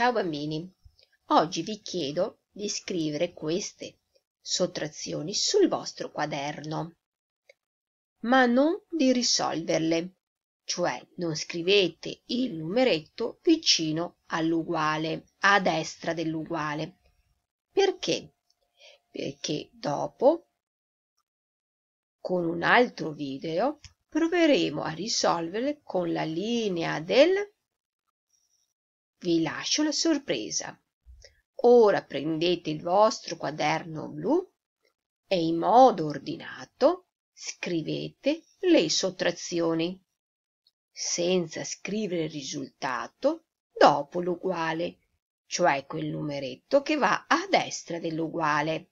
Ciao bambini, oggi vi chiedo di scrivere queste sottrazioni sul vostro quaderno, ma non di risolverle, cioè non scrivete il numeretto vicino all'uguale, a destra dell'uguale. Perché? Perché dopo, con un altro video, proveremo a risolverle con la linea del vi lascio la sorpresa ora prendete il vostro quaderno blu e in modo ordinato scrivete le sottrazioni senza scrivere il risultato dopo l'uguale cioè quel numeretto che va a destra dell'uguale.